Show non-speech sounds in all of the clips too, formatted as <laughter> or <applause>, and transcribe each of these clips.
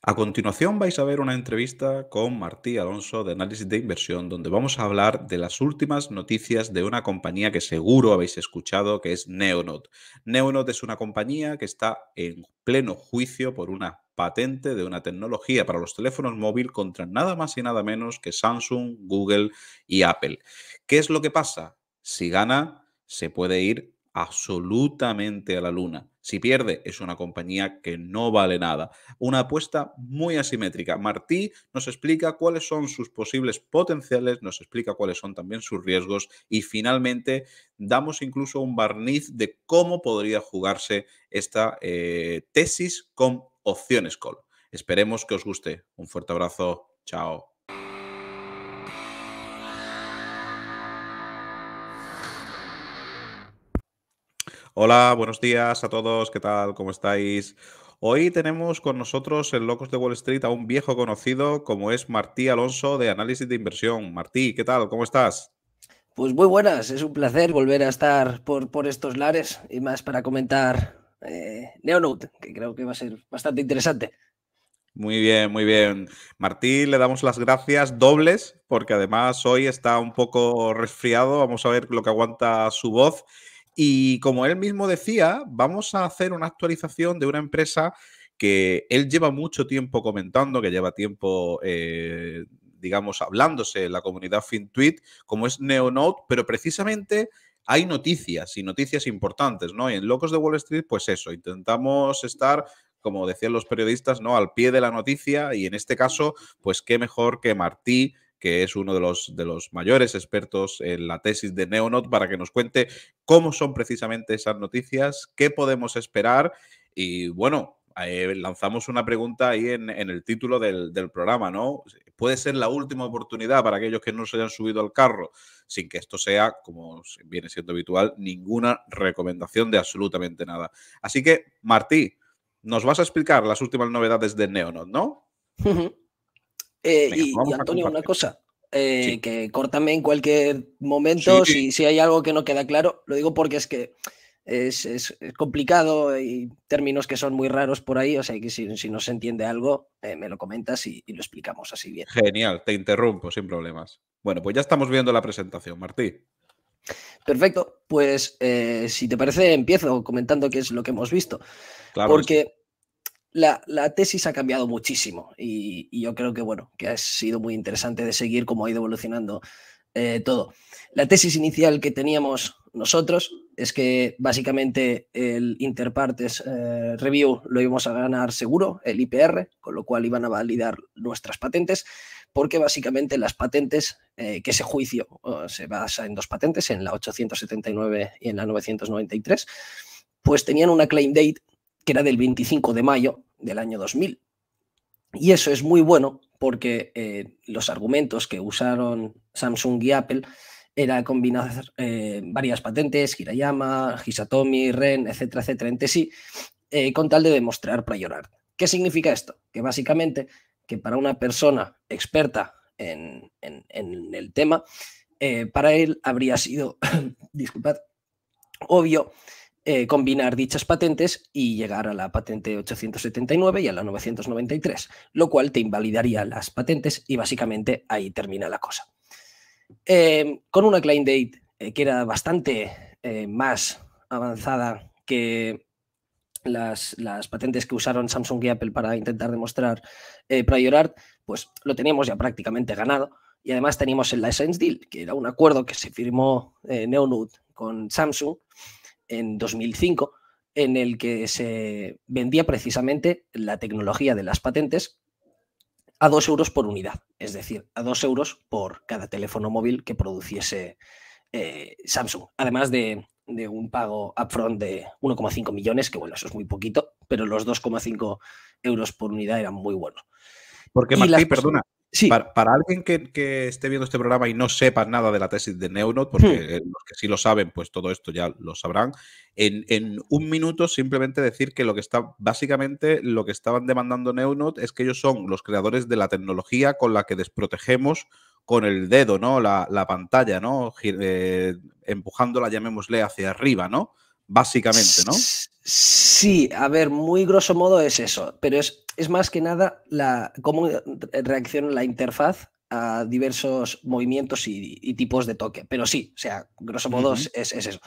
A continuación vais a ver una entrevista con Martí Alonso de Análisis de Inversión, donde vamos a hablar de las últimas noticias de una compañía que seguro habéis escuchado, que es Neonot. Neonot es una compañía que está en pleno juicio por una patente de una tecnología para los teléfonos móvil contra nada más y nada menos que Samsung, Google y Apple. ¿Qué es lo que pasa? Si gana, se puede ir absolutamente a la luna. Si pierde, es una compañía que no vale nada. Una apuesta muy asimétrica. Martí nos explica cuáles son sus posibles potenciales, nos explica cuáles son también sus riesgos y finalmente damos incluso un barniz de cómo podría jugarse esta eh, tesis con opciones call. Esperemos que os guste. Un fuerte abrazo. Chao. Hola, buenos días a todos, ¿qué tal? ¿Cómo estáis? Hoy tenemos con nosotros en Locos de Wall Street a un viejo conocido como es Martí Alonso de Análisis de Inversión. Martí, ¿qué tal? ¿Cómo estás? Pues muy buenas, es un placer volver a estar por, por estos lares y más para comentar eh, que creo que va a ser bastante interesante. Muy bien, muy bien. Martí, le damos las gracias dobles porque además hoy está un poco resfriado, vamos a ver lo que aguanta su voz y como él mismo decía, vamos a hacer una actualización de una empresa que él lleva mucho tiempo comentando, que lleva tiempo, eh, digamos, hablándose en la comunidad FinTweet, como es Neonode, pero precisamente hay noticias y noticias importantes, ¿no? Y en Locos de Wall Street, pues eso, intentamos estar como decían los periodistas, ¿no? Al pie de la noticia y en este caso, pues qué mejor que Martí que es uno de los, de los mayores expertos en la tesis de Neonot, para que nos cuente cómo son precisamente esas noticias, qué podemos esperar y bueno, eh, lanzamos una pregunta ahí en, el título del, del, programa, ¿no? Puede ser la última oportunidad para aquellos que no se hayan subido al carro, sin que esto sea, como viene siendo habitual, ninguna recomendación de absolutamente nada. Así que, Martí, nos vas a explicar las últimas novedades de Neonot, ¿no? Eh, y, Antonio, una cosa. Eh, que córtame en cualquier momento Si, si, hay algo que no queda claro. Lo digo porque es que es, complicado y términos que son muy raros por ahí. O sea que si, no se entiende algo, eh, me lo comentas y, lo explicamos así bien. Genial, te interrumpo sin problemas. Bueno, pues ya estamos viendo la presentación, Martí. Perfecto, pues si te parece empiezo comentando qué es lo que hemos visto. Claro, porque la, tesis ha cambiado muchísimo y, yo creo que, bueno, que ha sido muy interesante de seguir cómo ha ido evolucionando eh, todo. La tesis inicial que teníamos nosotros es que básicamente el Interpartes partes eh, Review lo íbamos a ganar seguro, el IPR, con lo cual iban a validar nuestras patentes, porque básicamente las patentes, eh, que ese juicio oh, se basa en dos patentes, en la 879 y en la 993, pues tenían una claim date que era del 25 de mayo del año 2000. Y eso es muy bueno porque eh, los argumentos que usaron Samsung y Apple era combinar eh, varias patentes, Hirayama, Hisatomi, Ren, etcétera, etcétera, entre sí, eh, con tal de demostrar prior ¿Qué significa esto? Que básicamente que para una persona experta en, en el tema, para él habría sido, <coughs> disculpad, obvio eh, combinar dichas patentes y llegar a la patente 879 y a la 993, lo cual te invalidaría las patentes y básicamente ahí termina la cosa. Eh, con una client date eh, que era bastante más avanzada que las, patentes que usaron Samsung y Apple para intentar demostrar prior art, pues lo teníamos ya prácticamente ganado. Y además teníamos el License Deal, que era un acuerdo que se firmó Neonut con Samsung, en 2005 en el que se vendía precisamente la tecnología de las patentes a 2 euros por unidad, es decir, a 2 euros por cada teléfono móvil que produciese eh, Samsung, además de, un pago upfront de 1,5 millones, que bueno, eso es muy poquito, pero los 2,5 euros por unidad eran muy buenos. Porque, Martí, perdona, para, alguien que, esté viendo este programa y no sepa nada de la tesis de Neuronauts, porque hmm. eh, los que sí lo saben, pues todo esto ya lo sabrán, en, un minuto simplemente decir que lo que está, básicamente lo que estaban demandando Neuronaut es que ellos son los creadores de la tecnología con la que desprotegemos con el dedo, ¿no? La, pantalla, ¿no? Eh, empujándola, llamémosle, hacia arriba, ¿no? Básicamente, ¿no? Sí, a ver, muy grosso modo es eso, pero es, más que nada la, cómo reacciona la interfaz a diversos movimientos y, tipos de toque. Pero sí, o sea, grosso modo es, eso.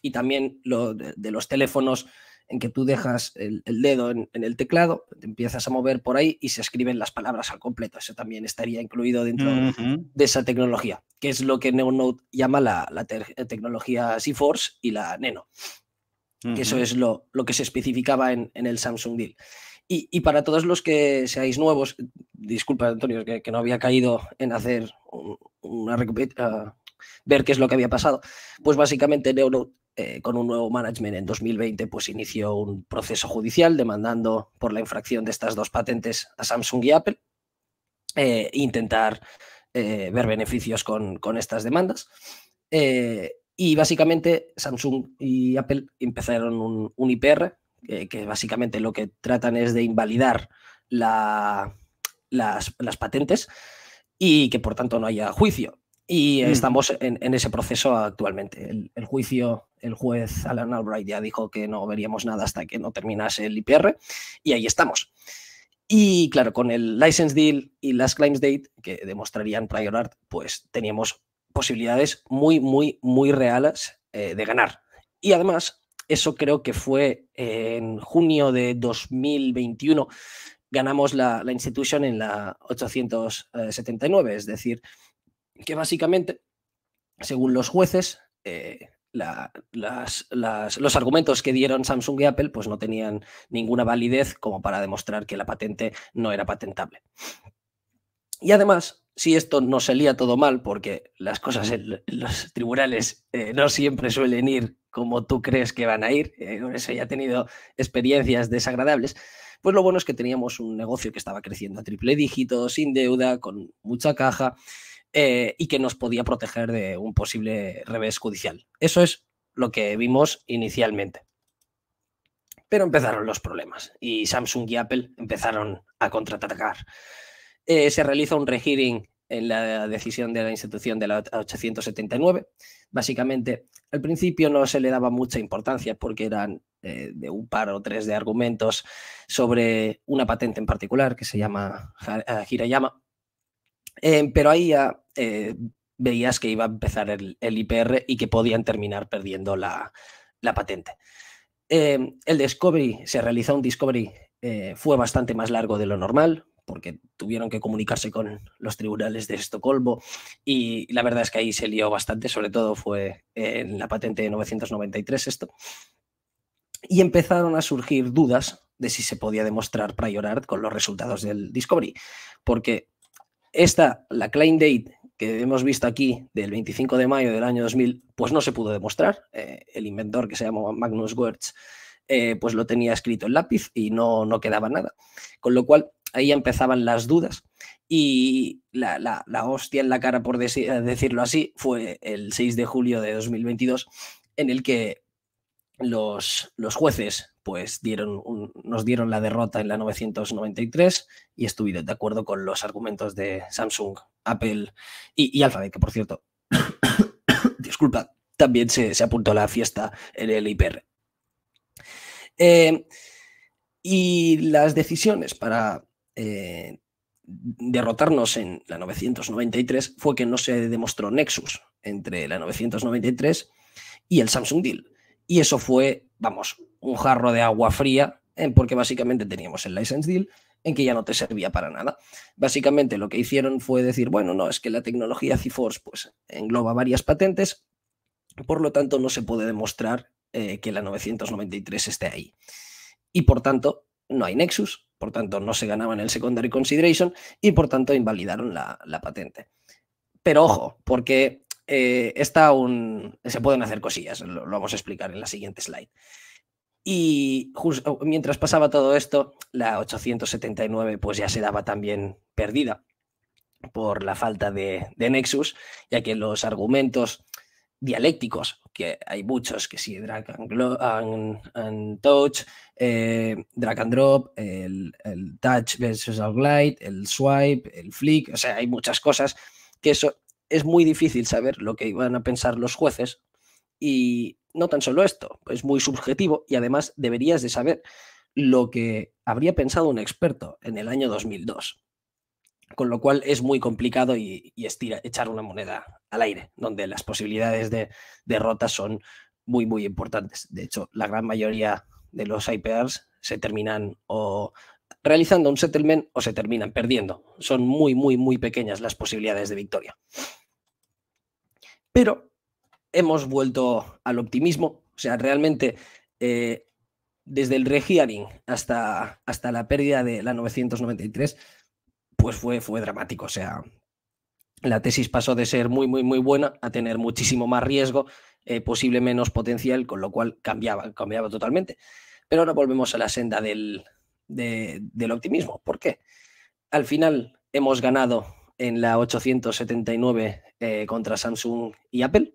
Y también lo de, los teléfonos en que tú dejas el, dedo en, el teclado, te empiezas a mover por ahí y se escriben las palabras al completo. Eso también estaría incluido dentro de esa tecnología, que es lo que Neonote llama la, tecnología tecnología force y la Neno que eso es lo, lo, que se especificaba en, el Samsung Deal. Y, para todos los que seáis nuevos, disculpa Antonio, que, no había caído en hacer una, ah, ver qué es lo que había pasado, pues básicamente Neuro, eh, con un nuevo management en 2020, pues inició un proceso judicial demandando por la infracción de estas dos patentes a Samsung y Apple, eh, e intentar eh, ver beneficios con, estas demandas. Eh, y básicamente Samsung y Apple empezaron un, IPR, que básicamente lo que tratan es de invalidar las, patentes y que por tanto no haya juicio. Y mm. estamos en, ese proceso actualmente. El, juicio, el juez Alan Albright ya dijo que no veríamos nada hasta que no terminase el IPR y ahí estamos. Y claro, con el license deal y las claims date que demostrarían prior art, pues teníamos posibilidades muy, muy, muy reales eh, de ganar. Y además, eso creo que fue en junio de 2021, ganamos la, la institución en la 879, es decir, que básicamente, según los jueces, eh, los argumentos que dieron Samsung y Apple pues no tenían ninguna validez como para demostrar que la patente no era patentable. Y además, si esto no salía todo mal, porque las cosas en los tribunales eh, no siempre suelen ir como tú crees que van a ir, eh, con eso ya he tenido experiencias desagradables, pues lo bueno es que teníamos un negocio que estaba creciendo a triple dígito, sin deuda, con mucha caja eh, y que nos podía proteger de un posible revés judicial. Eso es lo que vimos inicialmente. Pero empezaron los problemas y Samsung y Apple empezaron a contraatacar. Eh, se realiza un rehearing en la decisión de la institución de la 879. Básicamente, al principio no se le daba mucha importancia porque eran eh, de un par o tres de argumentos sobre una patente en particular que se llama eh, Hirayama. pero ahí ya veías que iba a empezar el, IPR y que podían terminar perdiendo la, la patente. el Discovery, se realizó un Discovery, fue bastante más largo de lo normal, porque tuvieron que comunicarse con los tribunales de Estocolmo y la verdad es que ahí se lió bastante, sobre todo fue en la patente de 993 esto. Y empezaron a surgir dudas de si se podía demostrar prior art con los resultados del Discovery, porque esta, la claim date que hemos visto aquí del 25 de mayo del año 2000, pues no se pudo demostrar. Eh, el inventor que se llamaba Magnus Wertz, eh, pues lo tenía escrito en lápiz y no, no quedaba nada. Con lo cual, ahí empezaban las dudas. Y la, hostia en la cara, por eh, decirlo así, fue el 6 de julio de 2022, en el que los, los jueces pues, dieron nos dieron la derrota en la 993 y estuvieron de acuerdo con los argumentos de Samsung, Apple y, y Alphabet, que por cierto, <coughs> disculpa, también se, apuntó a la fiesta en el IPR. Eh, y las decisiones para, eh, derrotarnos en la 993 fue que no se demostró nexus entre la 993 y el Samsung Deal. Y eso fue, vamos, un jarro de agua fría, eh, porque básicamente teníamos el license deal en que ya no te servía para nada. Básicamente lo que hicieron fue decir, bueno, no, es que la tecnología C-Force pues, engloba varias patentes, por lo tanto no se puede demostrar eh, que la 993 esté ahí. Y por tanto, no hay Nexus, por tanto, no se ganaban el secondary consideration y por tanto invalidaron la, patente. Pero ojo, porque eh, está un, se pueden hacer cosillas, lo, vamos a explicar en la siguiente slide. Y oh, mientras pasaba todo esto, la 879 pues ya se daba también perdida por la falta de nexus, ya que los argumentos dialécticos, que hay muchos, que sí, drag and, touch, eh, drag and drop, el, touch versus glide el swipe, el flick, o sea, hay muchas cosas que eso es muy difícil saber lo que iban a pensar los jueces y no tan solo esto, es muy subjetivo y además deberías de saber lo que habría pensado un experto en el año 2002 con lo cual es muy complicado y, echar una moneda al aire, donde las posibilidades de derrota son muy, muy importantes. De hecho, la gran mayoría de los IPRs se terminan o realizando un settlement o se terminan perdiendo. Son muy, muy, muy pequeñas las posibilidades de victoria. Pero hemos vuelto al optimismo. O sea, realmente eh, desde el rehearing hasta, hasta la pérdida de la 993 pues fue, fue dramático. O sea, la tesis pasó de ser muy, muy, muy buena a tener muchísimo más riesgo, eh, posible menos potencial, con lo cual cambiaba, cambiaba totalmente. Pero ahora volvemos a la senda del, optimismo. ¿Por qué? Al final hemos ganado en la 879 eh, contra Samsung y Apple.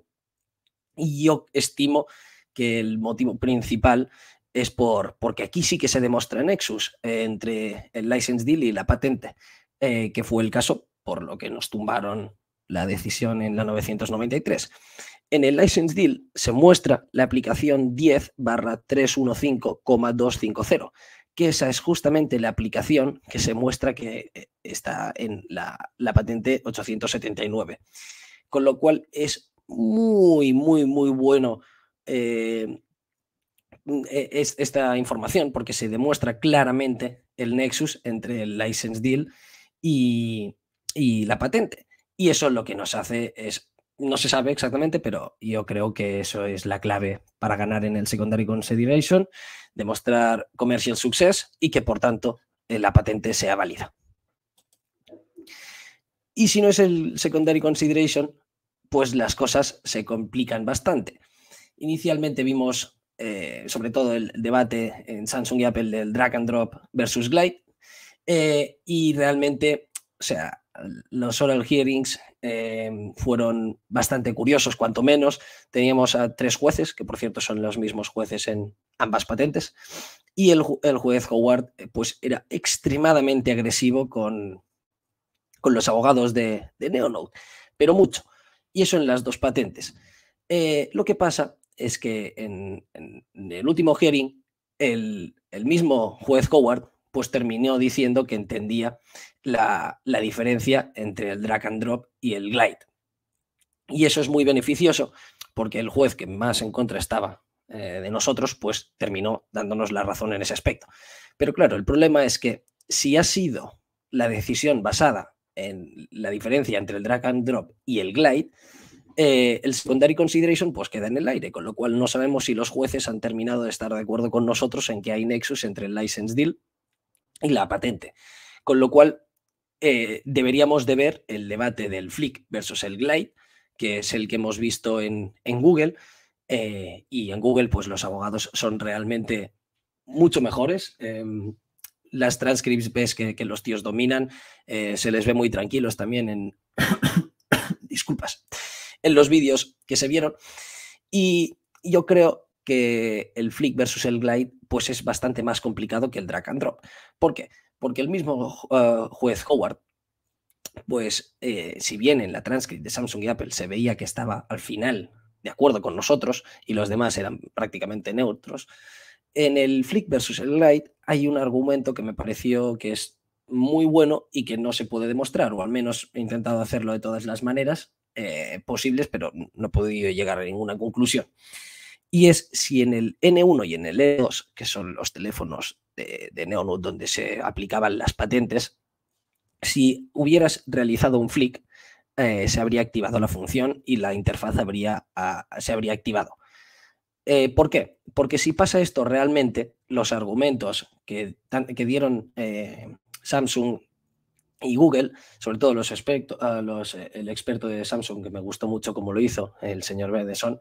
Y yo estimo que el motivo principal es por, porque aquí sí que se demuestra Nexus eh, entre el license deal y la patente. Eh, que fue el caso por lo que nos tumbaron la decisión en la 993. En el license deal se muestra la aplicación 10 315,250, que esa es justamente la aplicación que se muestra que eh, está en la, patente 879. Con lo cual es muy, muy, muy bueno eh, e, esta información porque se demuestra claramente el nexus entre el license deal y, la patente. Y eso lo que nos hace es no se sabe exactamente, pero yo creo que eso es la clave para ganar en el secondary consideration, demostrar commercial success y que por tanto eh, la patente sea válida. Y si no es el secondary consideration, pues las cosas se complican bastante. Inicialmente vimos eh, sobre todo el debate en Samsung y Apple del drag and drop versus glide, eh, y realmente, o sea, los oral hearings eh, fueron bastante curiosos, cuanto menos. Teníamos a tres jueces, que por cierto son los mismos jueces en ambas patentes, y el, juez Howard eh, pues era extremadamente agresivo con, los abogados de, de Neonode, pero mucho. Y eso en las dos patentes. lo que pasa es que en, en el último hearing, el, el mismo juez Howard pues terminó diciendo que entendía la, diferencia entre el drag and drop y el glide. Y eso es muy beneficioso porque el juez que más en contra estaba eh, de nosotros, pues terminó dándonos la razón en ese aspecto. Pero claro, el problema es que si ha sido la decisión basada en la diferencia entre el drag and drop y el glide, eh, el secondary consideration pues queda en el aire, con lo cual no sabemos si los jueces han terminado de estar de acuerdo con nosotros en que hay nexus entre el license deal y la patente. Con lo cual, eh, deberíamos de ver el debate del Flick versus el Glide, que es el que hemos visto en, en Google. Eh, y en Google, pues los abogados son realmente mucho mejores. Em, las transcripts ves que, que los tíos dominan, eh, se les ve muy tranquilos también en... <coughs> Disculpas, en los vídeos que se vieron. Y yo creo que el Flick versus el Glide pues es bastante más complicado que el drag and drop. ¿Por qué? Porque el mismo eh, juez Howard, pues eh, si bien en la transcript de Samsung y Apple se veía que estaba al final de acuerdo con nosotros y los demás eran prácticamente neutros, en el Flick versus el Glide hay un argumento que me pareció que es muy bueno y que no se puede demostrar, o al menos he intentado hacerlo de todas las maneras eh, posibles, pero no he podido llegar a ninguna conclusión y es si en el N1 y en el N2, que son los teléfonos de, de Neonut donde se aplicaban las patentes, si hubieras realizado un flick, eh, se habría activado la función y la interfaz ah, se habría activado. Eh, ¿Por qué? Porque si pasa esto realmente, los argumentos que, dieron eh, Samsung y Google, sobre todo los, experto, ah, el experto de Samsung, que me gustó mucho como lo hizo el señor Bedeson,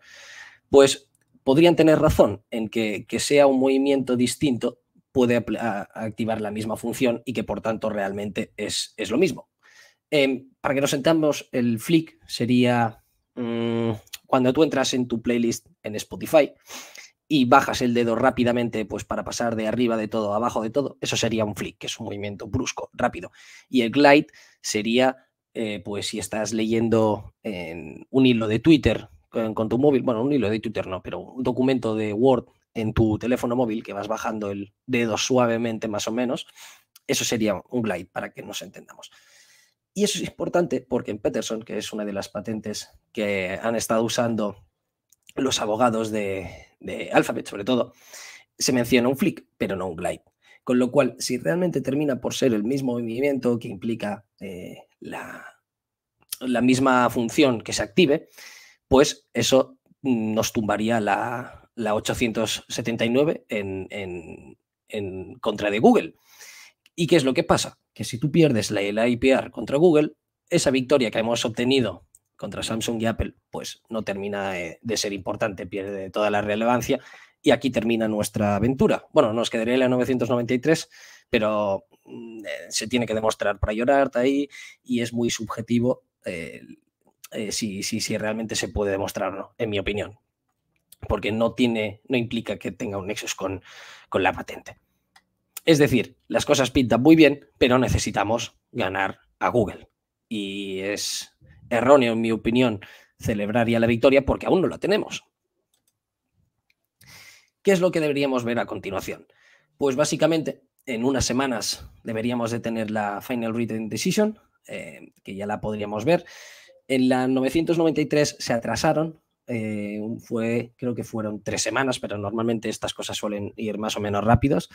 pues podrían tener razón en que, sea un movimiento distinto puede activar la misma función y que por tanto realmente es, lo mismo. Em, para que nos sentamos, el flick sería mm, cuando tú entras en tu playlist en Spotify y bajas el dedo rápidamente pues para pasar de arriba de todo a abajo de todo, eso sería un flick, que es un movimiento brusco, rápido. Y el glide sería, eh, pues si estás leyendo en un hilo de Twitter con, tu móvil, bueno, un hilo de Twitter no, pero un documento de Word en tu teléfono móvil que vas bajando el dedo suavemente más o menos, eso sería un glide para que nos entendamos. Y eso es importante porque en Peterson, que es una de las patentes que han estado usando los abogados de, Alphabet sobre todo, se menciona un flick, pero no un glide. Con lo cual, si realmente termina por ser el mismo movimiento que implica eh, la misma función que se active, pues eso mm, nos tumbaría la, 879 en, contra de Google. ¿Y qué es lo que pasa? Que si tú pierdes la, la IPR contra Google, esa victoria que hemos obtenido contra Samsung y Apple, pues no termina de, ser importante, pierde toda la relevancia. Y aquí termina nuestra aventura. Bueno, nos quedaría la 993, pero mm, eh, se tiene que demostrar para llorar ahí y es muy subjetivo el eh, eh, si, realmente se puede demostrar o no, en mi opinión. Porque no tiene, no implica que tenga un nexus con, la patente. Es decir, las cosas pintan muy bien, pero necesitamos ganar a Google. Y es erróneo, en mi opinión, celebrar ya la victoria porque aún no la tenemos. ¿Qué es lo que deberíamos ver a continuación? Pues básicamente, en unas semanas deberíamos de tener la Final Written Decision, eh, que ya la podríamos ver. En la 993 se atrasaron, eh, fue, creo que fueron tres semanas, pero normalmente estas cosas suelen ir más o menos rápidos.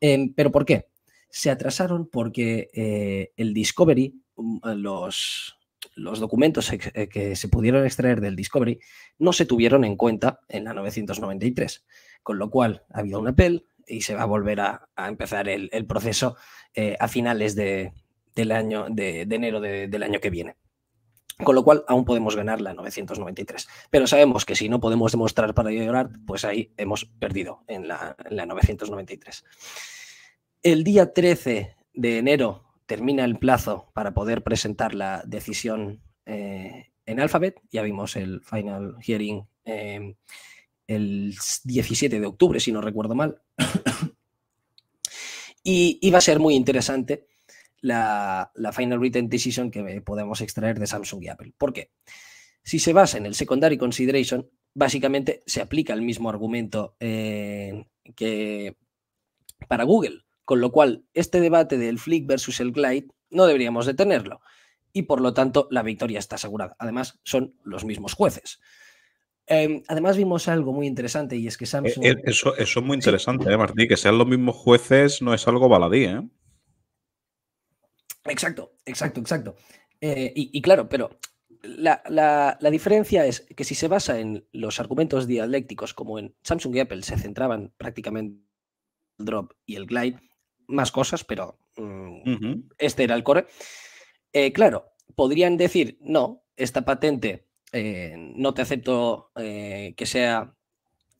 Em, ¿Pero por qué? Se atrasaron porque eh, el Discovery, mm, los, documentos eh, que se pudieron extraer del Discovery no se tuvieron en cuenta en la 993, con lo cual ha habido un apel y se va a volver a, empezar el, proceso a finales de, del año, de, enero del año que viene. Con lo cual, aún podemos ganar la 993. Pero sabemos que si no podemos demostrar para llorar, pues ahí hemos perdido en la, 993. El día 13 de enero termina el plazo para poder presentar la decisión eh, en Alphabet. Ya vimos el final hearing eh, el 17 de octubre, si no recuerdo mal. <coughs> y, y va a ser muy interesante la, Final Written Decision que podemos extraer de Samsung y Apple. ¿Por qué? Si se basa en el Secondary Consideration, básicamente se aplica el mismo argumento eh, que para Google, con lo cual este debate del Flick versus el Glide no deberíamos detenerlo y por lo tanto la victoria está asegurada. Además, son los mismos jueces. Em, además, vimos algo muy interesante y es que eh, Samsung. Eh, eso, es muy interesante, Martín. Que sean los mismos jueces no es algo baladí, ¿eh? Exacto, exacto, exacto. Eh, y, claro, pero la, diferencia es que si se basa en los argumentos dialécticos, como en Samsung y Apple se centraban prácticamente en el drop y el glide, más cosas, pero mm, este era el core. Eh, claro, podrían decir, no, esta patente eh, no te acepto que sea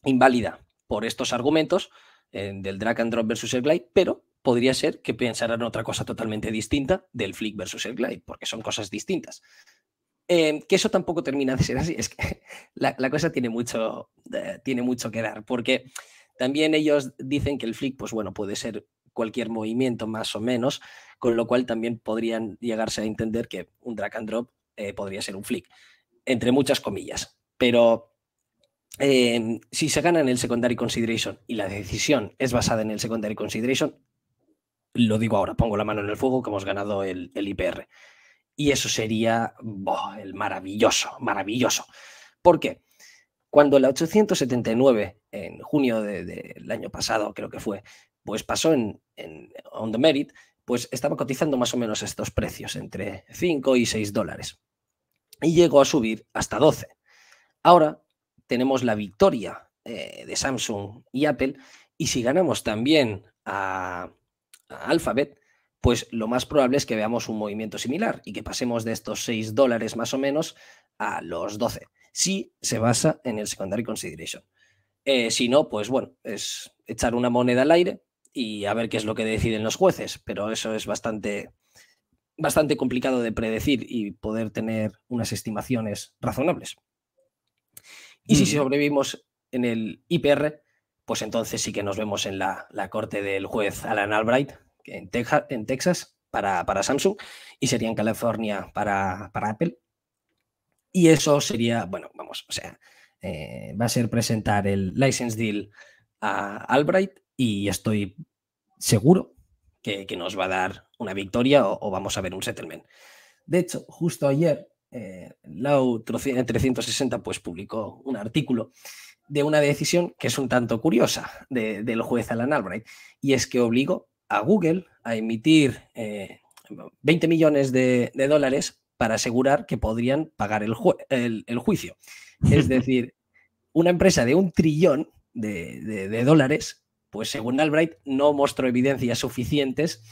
inválida por estos argumentos del drag and drop versus el glide, pero podría ser que pensaran otra cosa totalmente distinta del Flick versus el Glide, porque son cosas distintas. Em, que eso tampoco termina de ser así, es que la, cosa tiene mucho, eh, tiene mucho que dar, porque también ellos dicen que el Flick, pues bueno, puede ser cualquier movimiento más o menos, con lo cual también podrían llegarse a entender que un drag and drop eh, podría ser un Flick, entre muchas comillas, pero... Em, si se gana en el secondary consideration y la decisión es basada en el secondary consideration, lo digo ahora, pongo la mano en el fuego que hemos ganado el, IPR. Y eso sería el maravilloso, maravilloso. ¿Por qué? Cuando la 879, en junio del año pasado, creo que fue, pues pasó en, en, On the Merit, pues estaba cotizando más o menos estos precios, entre 5 y 6 dólares. Y llegó a subir hasta 12. Ahora tenemos la victoria eh, de Samsung y Apple, y si ganamos también a, Alphabet, pues lo más probable es que veamos un movimiento similar y que pasemos de estos 6 dólares más o menos a los 12, si se basa en el secondary consideration. Eh, si no, pues bueno, es echar una moneda al aire y a ver qué es lo que deciden los jueces, pero eso es bastante, bastante complicado de predecir y poder tener unas estimaciones razonables. Y si mm. sobrevivimos en el IPR, pues entonces sí que nos vemos en la, corte del juez Alan Albright en, Texas, para, Samsung y sería en California para, Apple. Y eso sería, bueno, vamos, o sea, eh, va a ser presentar el license deal a Albright y estoy seguro que, nos va a dar una victoria o, vamos a ver un settlement. De hecho, justo ayer, eh, 360 pues, publicó un artículo de una decisión que es un tanto curiosa de, del juez Alan Albright, y es que obligó a Google a emitir 20 eh, millones de, dólares para asegurar que podrían pagar el, el, juicio. Es <laughs> decir, una empresa de un trillón de, dólares, pues según Albright no mostró evidencias suficientes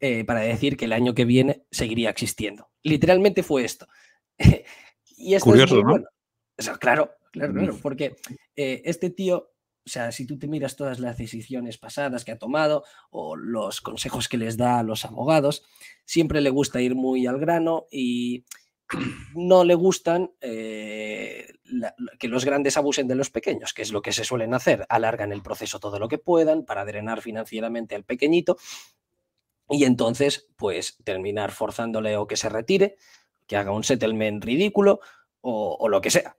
eh, para decir que el año que viene seguiría existiendo. Literalmente fue esto. <laughs> y esto Curioso, es ¿no? bueno. claro, Claro, porque eh, este tío, o sea, si tú te miras todas las decisiones pasadas que ha tomado o los consejos que les da a los abogados, siempre le gusta ir muy al grano y <clears throat> no le gustan eh, que los grandes abusen de los pequeños, que es lo que se suelen hacer. Alargan el proceso todo lo que puedan para drenar financieramente al pequeñito y entonces, pues, terminar forzándole o que se retire, que haga un settlement ridículo o lo que sea.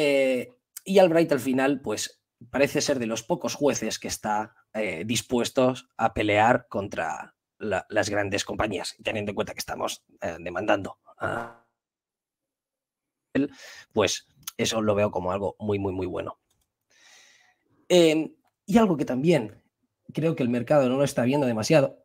Eh, y Albright al final, pues parece ser de los pocos jueces que está eh, dispuestos a pelear contra las grandes compañías, teniendo en cuenta que estamos eh, demandando a él, pues eso lo veo como algo muy, muy, muy bueno. y algo que también creo que el mercado no lo está viendo demasiado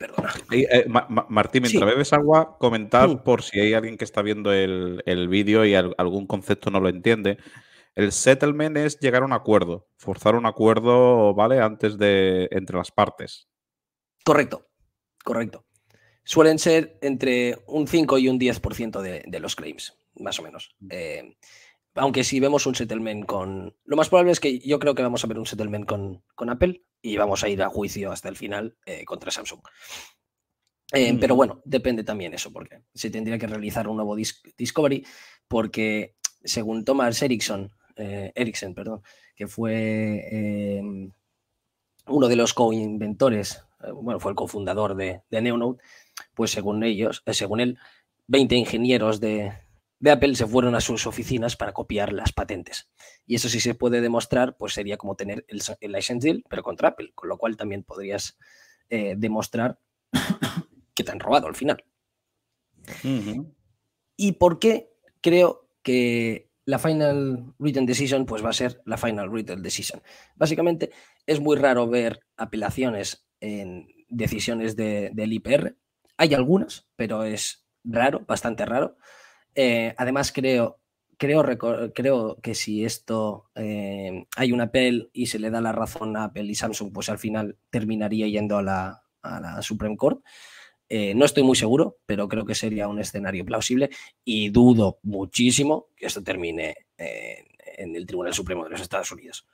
Perdona. Eh, Martín, mientras bebes agua, comentar por si hay alguien que está viendo el, vídeo y algún concepto no lo entiende. El settlement es llegar a un acuerdo, forzar un acuerdo, ¿vale? Antes de entre las partes. Correcto, correcto. Suelen ser entre un 5 y un 10% de, de los claims, más o menos. Mm. Eh, aunque si vemos un settlement con... Lo más probable es que yo creo que vamos a ver un settlement con Apple, y vamos a ir a juicio hasta el final eh, contra Samsung. Eh, pero mm. bueno, depende también eso, porque se tendría que realizar un nuevo Discovery, porque según Thomas ericsson eh, ericsson perdón, que fue em, uno de los co-inventores, bueno, fue el cofundador de, de Neonode, pues según ellos, según él, 20 ingenieros de, de Apple se fueron a sus oficinas para copiar las patentes. Y eso si se puede demostrar, pues sería como tener el, license deal, pero contra Apple, con lo cual también podrías eh, demostrar <coughs> que te han robado al final. ¿Y por qué creo que la final written decision pues va a ser la final written decision? Básicamente es muy raro ver apelaciones en decisiones del IPR. Hay algunas, pero es raro, bastante raro. Eh, además, creo, creo, creo que si esto eh, hay un apel y se le da la razón a Apple y Samsung, pues al final terminaría yendo a la, Supreme Court. Eh, no estoy muy seguro, pero creo que sería un escenario plausible y dudo muchísimo que esto termine en el Tribunal Supremo de los Estados Unidos.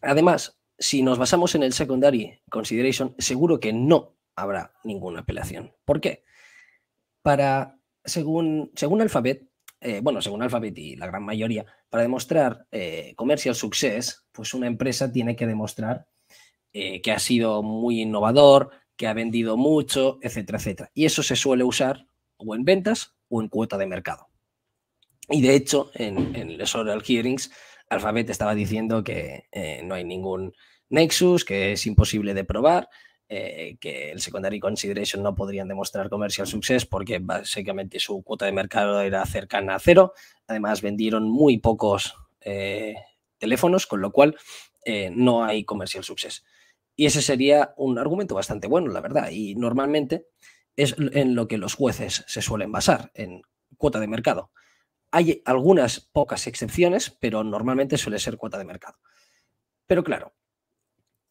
Además, si nos basamos en el secondary consideration, seguro que no habrá ninguna apelación. ¿Por qué? Para según, según Alphabet, eh, bueno, según Alphabet y la gran mayoría, para demostrar eh, comercial success, pues una empresa tiene que demostrar eh, que ha sido muy innovador, que ha vendido mucho, etcétera, etcétera. Y eso se suele usar o en ventas o en cuota de mercado. Y de hecho, en, en los oral hearings, Alphabet estaba diciendo que no hay ningún nexus, que es imposible de probar, eh, que el secondary consideration no podrían demostrar commercial success porque básicamente su cuota de mercado era cercana a cero. Además, vendieron muy pocos eh, teléfonos, con lo cual eh, no hay comercial success. Y ese sería un argumento bastante bueno, la verdad. Y normalmente es en lo que los jueces se suelen basar, en cuota de mercado. Hay algunas pocas excepciones, pero normalmente suele ser cuota de mercado. Pero claro,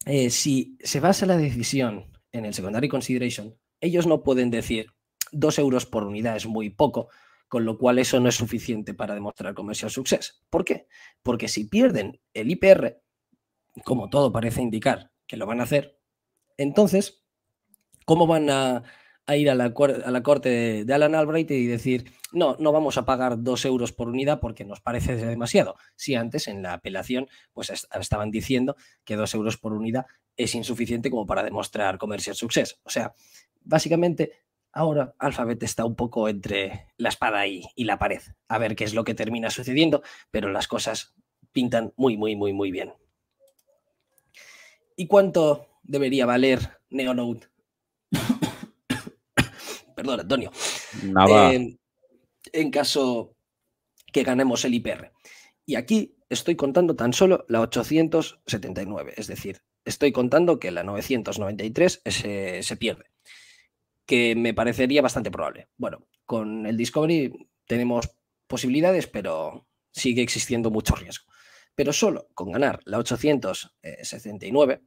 eh, si se basa la decisión en el secondary consideration, ellos no pueden decir dos euros por unidad es muy poco, con lo cual eso no es suficiente para demostrar comercial success. ¿Por qué? Porque si pierden el IPR, como todo parece indicar que lo van a hacer, entonces, ¿cómo van a a ir a la, corte de, Alan Albright y decir, no, no vamos a pagar dos euros por unidad porque nos parece demasiado. Si antes en la apelación pues estaban diciendo que dos euros por unidad es insuficiente como para demostrar comercial success. O sea, básicamente ahora Alphabet está un poco entre la espada y, y la pared. A ver qué es lo que termina sucediendo, pero las cosas pintan muy, muy, muy, muy bien. ¿Y cuánto debería valer NeoNode perdón, Antonio. Em, en caso que ganemos el IPR. Y aquí estoy contando tan solo la 879, es decir, estoy contando que la 993 se, eh, se pierde, que me parecería bastante probable. Bueno, con el Discovery tenemos posibilidades, pero sigue existiendo mucho riesgo. Pero solo con ganar la 879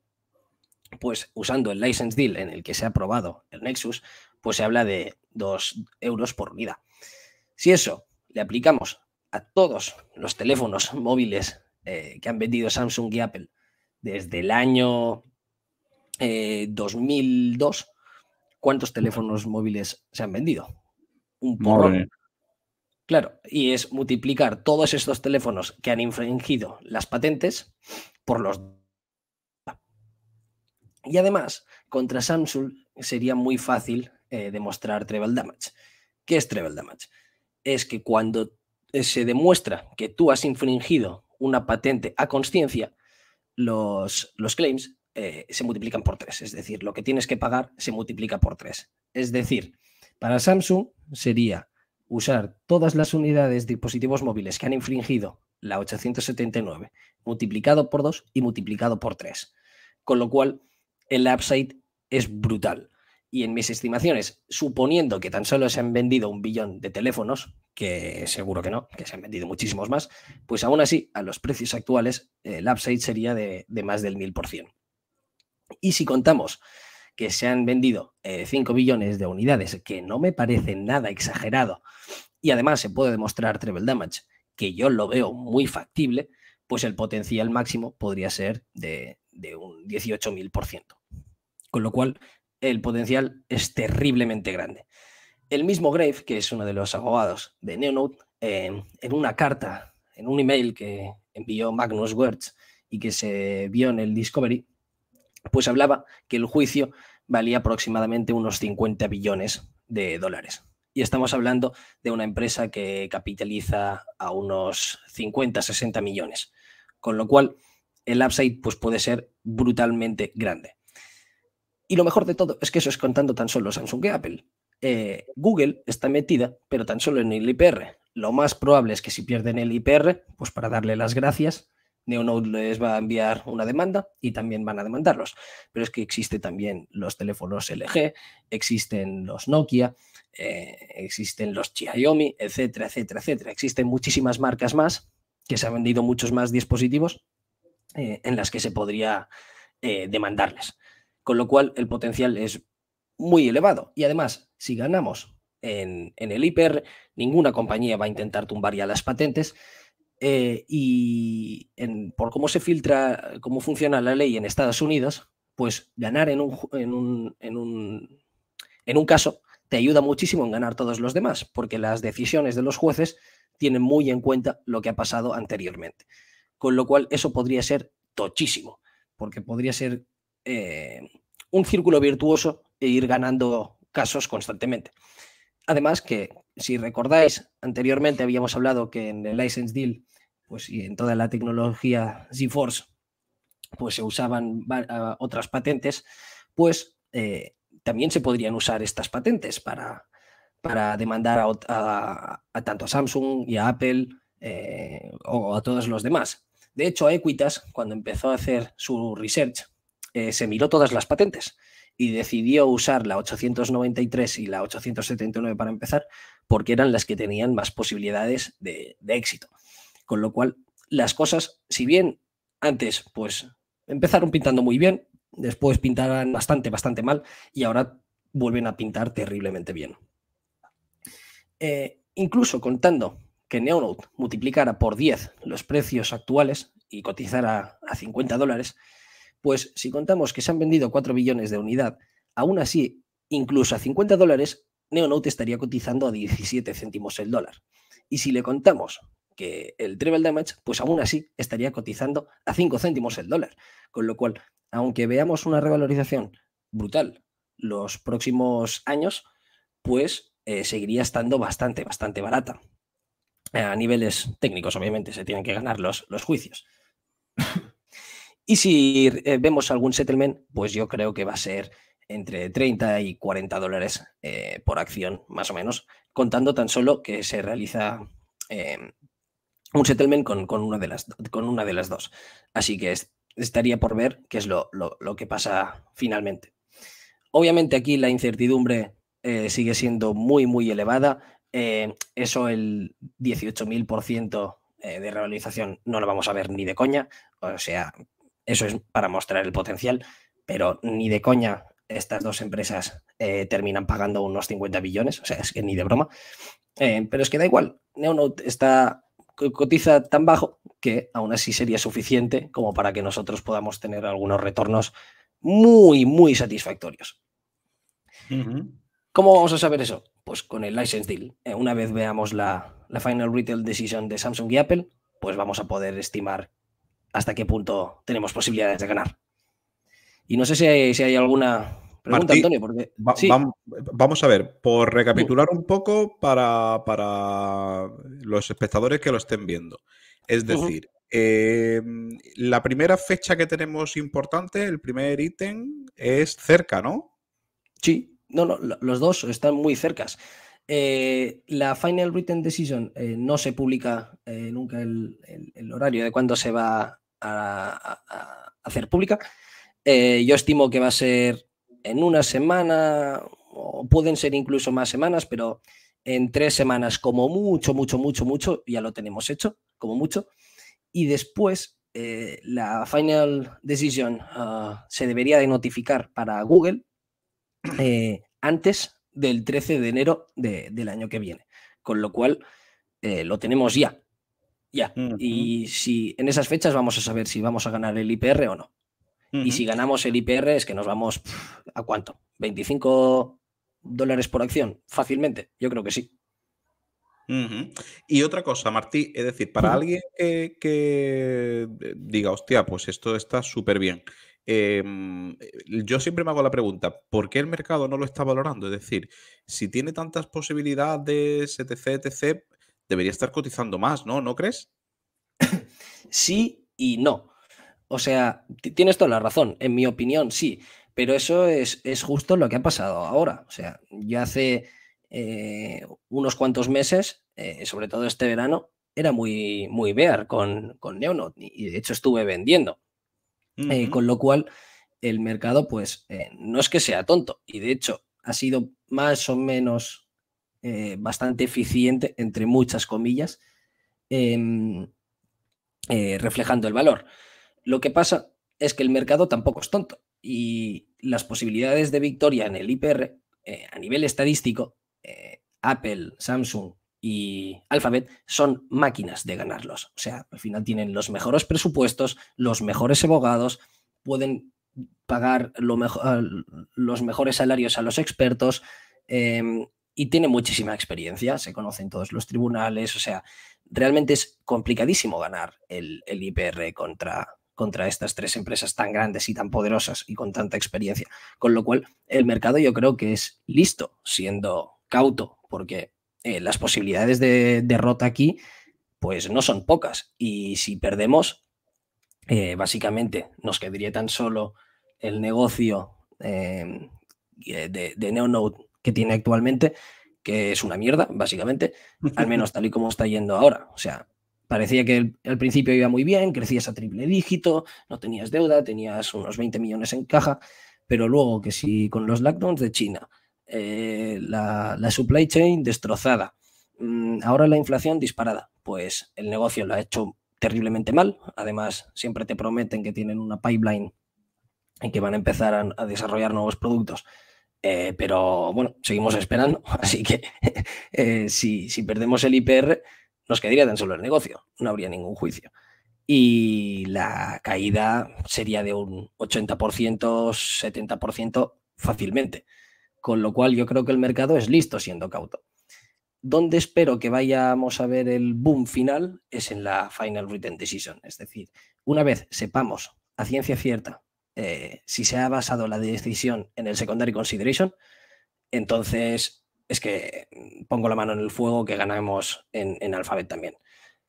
pues usando el license deal en el que se ha aprobado el Nexus, pues se habla de 2 euros por vida. Si eso le aplicamos a todos los teléfonos móviles eh, que han vendido Samsung y Apple desde el año 2002, eh, ¿cuántos teléfonos móviles se han vendido? Un porrón. Claro, y es multiplicar todos estos teléfonos que han infringido las patentes por los y además, contra Samsung sería muy fácil eh, demostrar treble damage. ¿Qué es treble damage? Es que cuando eh, se demuestra que tú has infringido una patente a conciencia, los, los, claims eh, se multiplican por tres. Es decir, lo que tienes que pagar se multiplica por tres. Es decir, para Samsung sería usar todas las unidades de dispositivos móviles que han infringido la 879, multiplicado por 2 y multiplicado por 3. Con lo cual, el upside es brutal. Y en mis estimaciones, suponiendo que tan solo se han vendido un billón de teléfonos, que seguro que no, que se han vendido muchísimos más, pues aún así, a los precios actuales, el upside sería de, más del 1000%. Y si contamos que se han vendido 5 eh, billones de unidades, que no me parece nada exagerado, y además se puede demostrar treble damage, que yo lo veo muy factible, pues el potencial máximo podría ser de, de un 18.000% con lo cual el potencial es terriblemente grande. El mismo Grave, que es uno de los abogados de Neonode, en una carta, en un email que envió Magnus Wertz y que se vio en el Discovery, pues hablaba que el juicio valía aproximadamente unos 50 billones de dólares. Y estamos hablando de una empresa que capitaliza a unos 50, 60 millones. Con lo cual, el upside pues, puede ser brutalmente grande. Y lo mejor de todo es que eso es contando tan solo Samsung y Apple. Eh, Google está metida, pero tan solo en el IPR. Lo más probable es que si pierden el IPR, pues para darle las gracias, Neonode les va a enviar una demanda y también van a demandarlos. Pero es que existen también los teléfonos LG, existen los Nokia, eh, existen los Xiaomi, etcétera, etcétera, etcétera. Existen muchísimas marcas más que se han vendido muchos más dispositivos eh, en las que se podría demandarles con lo cual el potencial es muy elevado. Y además, si ganamos en, el hiper, ninguna compañía va a intentar tumbar ya las patentes. Eh, y por cómo se filtra, cómo funciona la ley en Estados Unidos, pues ganar en un, un, en un, en un caso te ayuda muchísimo en ganar todos los demás, porque las decisiones de los jueces tienen muy en cuenta lo que ha pasado anteriormente. Con lo cual, eso podría ser tochísimo, porque podría ser eh, un círculo virtuoso e ir ganando casos constantemente. Además que, si recordáis, anteriormente habíamos hablado que en el license deal pues, y en toda la tecnología GeForce pues, se usaban otras patentes, pues eh, también se podrían usar estas patentes para, para demandar a, tanto a Samsung y a Apple eh, o a todos los demás. De hecho, a Equitas, cuando empezó a hacer su research eh, se miró todas las patentes y decidió usar la 893 y la 879 para empezar, porque eran las que tenían más posibilidades de, éxito. Con lo cual, las cosas, si bien antes, pues empezaron pintando muy bien, después pintaron bastante, bastante mal y ahora vuelven a pintar terriblemente bien. Eh, incluso contando que Neonote multiplicara por 10 los precios actuales y cotizara a 50 dólares, pues si contamos que se han vendido 4 billones de unidad, aún así, incluso a 50 dólares, Neonaut estaría cotizando a 17 céntimos el dólar. Y si le contamos que el triple damage, pues aún así estaría cotizando a 5 céntimos el dólar. Con lo cual, aunque veamos una revalorización brutal los próximos años, pues eh, seguiría estando bastante, bastante barata. a niveles técnicos, obviamente, se tienen que ganar los, los juicios. <laughs> Y si eh, vemos algún settlement, pues yo creo que va a ser entre 30 y 40 dólares eh, por acción, más o menos, contando tan solo que se realiza em, un settlement con, una de las, con una de las dos. Así que estaría por ver qué es lo, que pasa finalmente. Obviamente aquí la incertidumbre eh, sigue siendo muy, muy elevada. Em, eso el 18.000% de realización no lo vamos a ver ni de coña. O sea, eso es para mostrar el potencial, pero ni de coña estas dos empresas eh, terminan pagando unos 50 billones, o sea, es que ni de broma. Eh, pero es que da igual, Neonote está, cotiza tan bajo que aún así sería suficiente como para que nosotros podamos tener algunos retornos muy, muy satisfactorios. ¿Cómo vamos a saber eso? Pues con el license deal. Eh, una vez veamos la, la final retail decision de Samsung y Apple, pues vamos a poder estimar hasta qué punto tenemos posibilidades de ganar. Y no sé si hay, si hay alguna pregunta, Antonio. Porque... vamos a ver, por recapitular un poco para, para, los espectadores que lo estén viendo. Es decir, em, la primera fecha que tenemos importante, el primer ítem, es cerca, ¿no? Sí, no, los dos están muy cercas. Eh, la Final Written Decision eh, no se publica eh, nunca el, horario de cuándo se va a, hacer pública. yo estimo que va a ser en una semana o pueden ser incluso más semanas, pero en tres semanas como mucho, mucho, mucho, mucho, ya lo tenemos hecho, como mucho. Y después la Final Decision ah, se debería de notificar para Google antes del 13 de enero del año que viene. Con lo cual, eh, lo tenemos ya. Ya. Y si en esas fechas vamos a saber si vamos a ganar el IPR o no. Y si ganamos el IPR es que nos vamos a cuánto? ¿25 dólares por acción? Fácilmente. Yo creo que sí. Y otra cosa, Martí, es decir, para alguien que, que eh, diga, hostia, pues esto está súper bien Em, eh, yo siempre me hago la pregunta, ¿por qué el mercado no lo está valorando? Es decir, si tiene tantas posibilidades, etc., etc., debería estar cotizando más, ¿no? ¿No crees? <coughs> Sí y no. O sea, tienes toda la razón, en mi opinión sí, pero eso es, justo lo que ha pasado ahora. O sea, ya hace eh, unos cuantos meses, eh, sobre todo este verano, era muy, muy bear con, con y de hecho estuve vendiendo eh, con lo cual, el mercado, pues, eh, no es que sea tonto. Y de hecho, ha sido más o menos eh, bastante eficiente, entre muchas comillas, em, reflejando el valor. Lo que pasa es que el mercado tampoco es tonto. Y las posibilidades de victoria en el IPR, a nivel estadístico, Apple, Samsung, y Alphabet son máquinas de ganarlos. O sea, al final tienen los mejores presupuestos, los mejores abogados, pueden pagar ah, los mejores salarios a los expertos em, y tienen muchísima experiencia, se conocen todos los tribunales, o sea, realmente es complicadísimo ganar el, IPR contra, contra estas tres empresas tan grandes y tan poderosas y con tanta experiencia. Con lo cual, el mercado yo creo que es listo, siendo cauto, porque eh, las posibilidades de derrota aquí, pues no son pocas. Y si perdemos, eh, básicamente nos quedaría tan solo el negocio em, eh, de, de NeoNode que tiene actualmente, que es una mierda, básicamente, al <laughs> menos tal y como está yendo ahora. O sea, parecía que al principio iba muy bien, crecías a triple dígito, no tenías deuda, tenías unos 20 millones en caja, pero luego que si con los lockdowns de China, eh, la, supply chain destrozada, mm, ahora la inflación disparada. Pues el negocio lo ha hecho terriblemente mal. Además, siempre te prometen que tienen una pipeline en que van a empezar a, desarrollar nuevos productos. Eh, pero bueno, seguimos esperando. <laughs> Así que <laughs> eh, si, si, perdemos el IPR, nos quedaría tan solo el negocio. No habría ningún juicio. Y la caída sería de un 80%, 70% fácilmente. Con lo cual yo creo que el mercado es listo siendo cauto. Donde espero que vayamos a ver el boom final es en la Final Written Decision. Es decir, una vez sepamos a ciencia cierta eh, si se ha basado la decisión en el Secondary Consideration, entonces es que pongo la mano en el fuego que ganamos en, en Alphabet también.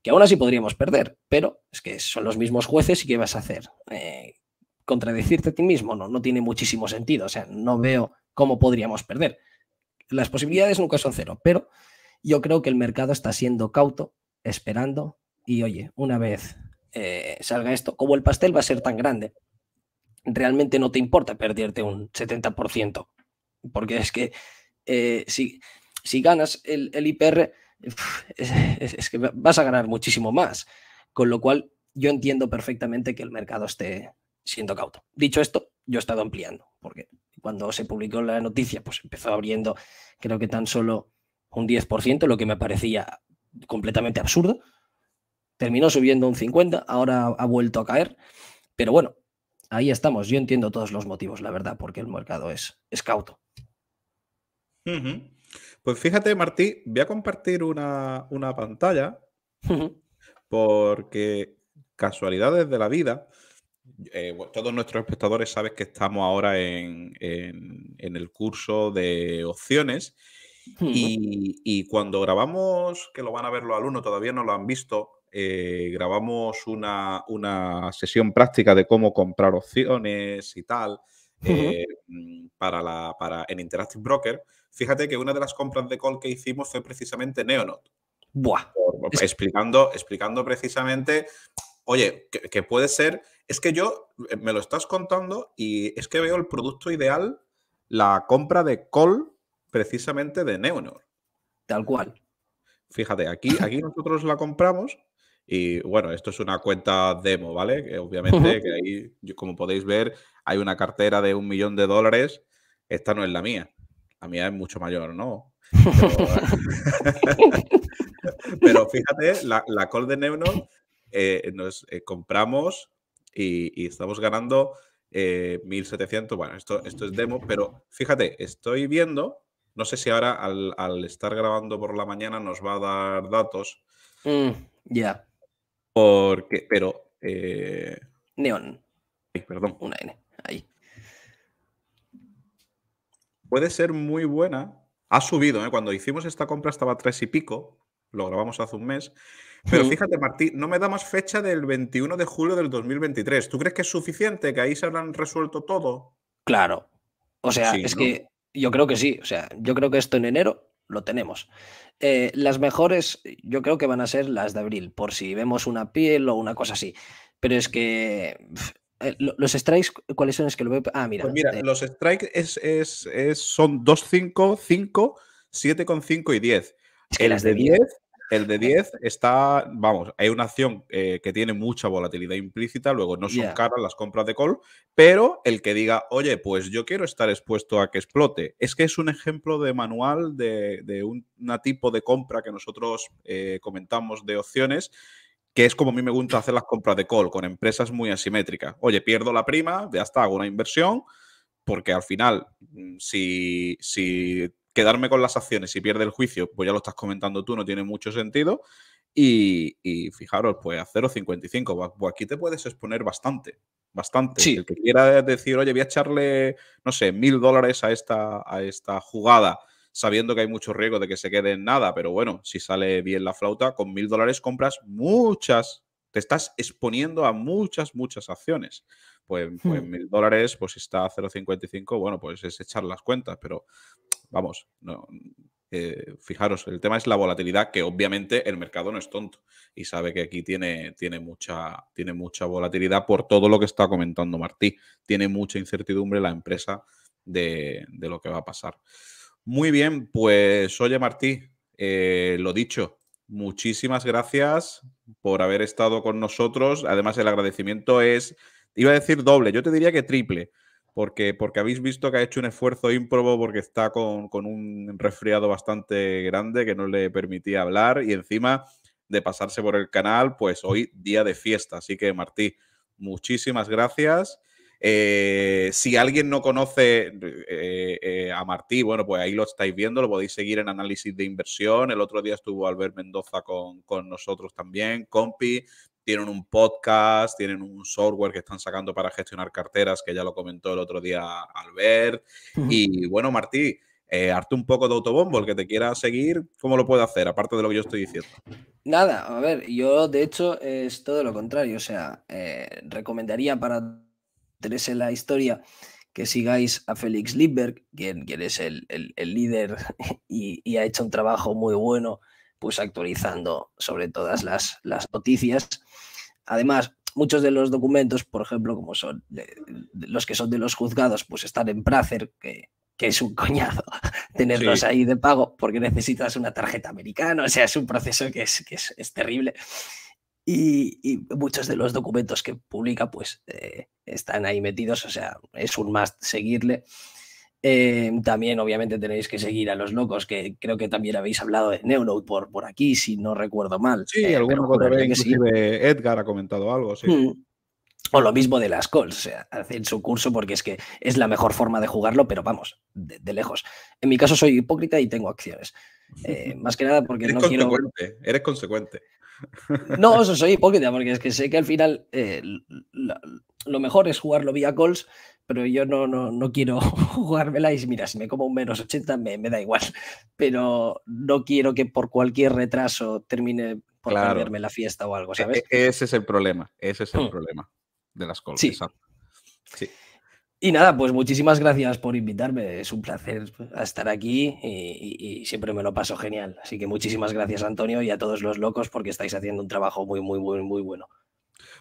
Que aún así podríamos perder, pero es que son los mismos jueces y ¿qué vas a hacer? Eh, contradecirte a ti mismo no, no tiene muchísimo sentido. O sea, no veo cómo podríamos perder. Las posibilidades nunca son cero, pero yo creo que el mercado está siendo cauto, esperando, y oye, una vez eh, salga esto, como el pastel va a ser tan grande, realmente no te importa perderte un 70%, porque es que eh, si, si, ganas el, el IPR, es, es, que vas a ganar muchísimo más, con lo cual yo entiendo perfectamente que el mercado esté siendo cauto. Dicho esto, yo he estado ampliando, porque cuando se publicó la noticia, pues empezó abriendo, creo que tan solo un 10%, lo que me parecía completamente absurdo. Terminó subiendo un 50%, ahora ha vuelto a caer. Pero bueno, ahí estamos. Yo entiendo todos los motivos, la verdad, porque el mercado es, cauto. Pues fíjate, Martí, voy a compartir una, pantalla porque casualidades de la vida eh, todos nuestros espectadores saben que estamos ahora en, el curso de opciones y, cuando grabamos, que lo van a ver los alumnos, todavía no lo han visto, eh, grabamos una, sesión práctica de cómo comprar opciones y tal eh, para, en Interactive Broker. Fíjate que una de las compras de call que hicimos fue precisamente Neonot. explicando, explicando precisamente Oye, que, puede ser, es que yo eh, me lo estás contando y es que veo el producto ideal, la compra de Col, precisamente de Neonor. Tal cual. Fíjate, aquí, aquí <laughs> nosotros la compramos y bueno, esto es una cuenta demo, ¿vale? Que obviamente, <laughs> que ahí, como podéis ver, hay una cartera de un millón de dólares. Esta no es la mía. La mía es mucho mayor, ¿no? <laughs> Pero, fíjate, la, col call de Neonor eh, nos eh, compramos y, estamos ganando 1.700. Eh, bueno, esto, esto es demo, pero fíjate, estoy viendo, no sé si ahora al, estar grabando por la mañana nos va a dar datos. Mm, ya. Porque, pero... Neon. perdón. Una N. Ahí. Puede ser muy buena. Ha subido, Cuando hicimos esta compra estaba a tres y pico. Lo grabamos hace un mes pero fíjate, Martín, no me da más fecha del 21 de julio del 2023. ¿Tú crees que es suficiente? ¿Que ahí se habrán resuelto todo? Claro. O sea, es que yo creo que sí. O sea, yo creo que esto en enero lo tenemos. Eh, las mejores, yo creo que van a ser las de abril, por si vemos una piel o una cosa así. Pero es que eh, los strikes, ¿cuáles son? que lo Ah, mira. Pues mira, eh, los strikes es, es, es, son 2, 5, 5, 7,5 y 10. Es las de 10 el de 10 está, vamos, hay una acción eh, que tiene mucha volatilidad implícita, luego no son caras las compras de call, pero el que diga, oye, pues yo quiero estar expuesto a que explote, es que es un ejemplo de manual de, un, tipo de compra que nosotros eh, comentamos de opciones que es como a mí me gusta hacer las compras de call con empresas muy asimétricas. Oye, pierdo la prima, ya está, hago una inversión, porque al final, mm, si, si quedarme con las acciones y pierde el juicio, pues ya lo estás comentando tú, no tiene mucho sentido. Y, fijaros, pues a 0,55, pues, pues aquí te puedes exponer bastante, bastante. Sí. El que quiera decir, oye, voy a echarle, no sé, mil dólares a esta, a esta jugada, sabiendo que hay mucho riesgo de que se quede en nada, pero bueno, si sale bien la flauta, con mil dólares compras muchas, te estás exponiendo a muchas, muchas acciones pues, pues hmm. mil dólares, pues si está a 0,55, bueno, pues es echar las cuentas, pero vamos, no, eh, fijaros, el tema es la volatilidad, que obviamente el mercado no es tonto y sabe que aquí tiene, tiene, mucha, tiene mucha volatilidad por todo lo que está comentando Martí. Tiene mucha incertidumbre la empresa de, de lo que va a pasar. Muy bien, pues oye Martí, eh, lo dicho, muchísimas gracias por haber estado con nosotros. Además, el agradecimiento es, iba a decir doble, yo te diría que triple porque, habéis visto que ha hecho un esfuerzo ímprobo porque está con, un resfriado bastante grande que no le permitía hablar y encima de pasarse por el canal, pues hoy día de fiesta. Así que Martí, muchísimas gracias. Eh, si alguien no conoce eh, eh, a Martí, bueno, pues ahí lo estáis viendo, lo podéis seguir en análisis de inversión. El otro día estuvo Albert Mendoza con, con nosotros también, Compi tienen un podcast, tienen un software que están sacando para gestionar carteras, que ya lo comentó el otro día Albert. Y bueno, Martí, eh, un poco de autobombo, el que te quiera seguir, ¿cómo lo puede hacer? Aparte de lo que yo estoy diciendo. Nada, a ver, yo de hecho es todo lo contrario, o sea, eh, recomendaría para tres en la historia que sigáis a Félix Liebberg, quien, es el, líder <laughs> y, ha hecho un trabajo muy bueno pues actualizando sobre todas las, noticias. Además, muchos de los documentos, por ejemplo, como son los que son de los juzgados, pues están en Pracer, que, que es un coñazo <laughs> tenerlos ahí de pago porque necesitas una tarjeta americana, o sea, es un proceso que es, es, terrible. Y, muchos de los documentos que publica, pues, eh, están ahí metidos, o sea, es un más seguirle. Eh, también, obviamente, tenéis que seguir a los locos, que creo que también habéis hablado de Neuro por, por aquí, si no recuerdo mal. Sí, eh, alguno Edgar ha comentado algo, sí. Mm. O lo mismo de las calls, o sea, hacen su curso porque es que es la mejor forma de jugarlo, pero vamos, de, lejos. En mi caso soy hipócrita y tengo acciones. Eh, <laughs> más que nada porque eres no consecuente, quiero... Eres consecuente. No, <laughs> soy hipócrita porque es que sé que al final lo mejor es jugarlo vía calls, pero yo no, no, no quiero <laughs> jugármela y mira, si me como un menos 80 me, da igual, pero no quiero que por cualquier retraso termine por perderme la fiesta o algo, e-, ¿sabes? E-, ese es el problema, ese es el mm. problema de las cosas. Sí. Y nada, pues muchísimas gracias por invitarme. Es un placer estar aquí y, y, siempre me lo paso genial. Así que muchísimas gracias, Antonio, y a todos los locos porque estáis haciendo un trabajo muy, muy, muy, muy bueno.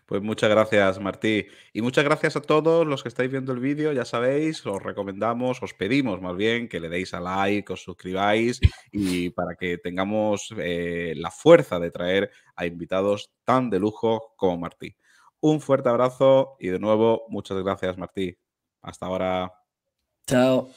Pues muchas gracias, Martí. Y muchas gracias a todos los que estáis viendo el vídeo. Ya sabéis, os recomendamos, os pedimos más bien que le deis a like, os suscribáis y para que tengamos eh, la fuerza de traer a invitados tan de lujo como Martí. Un fuerte abrazo y de nuevo, muchas gracias, Martí. Hasta ahora. Chao.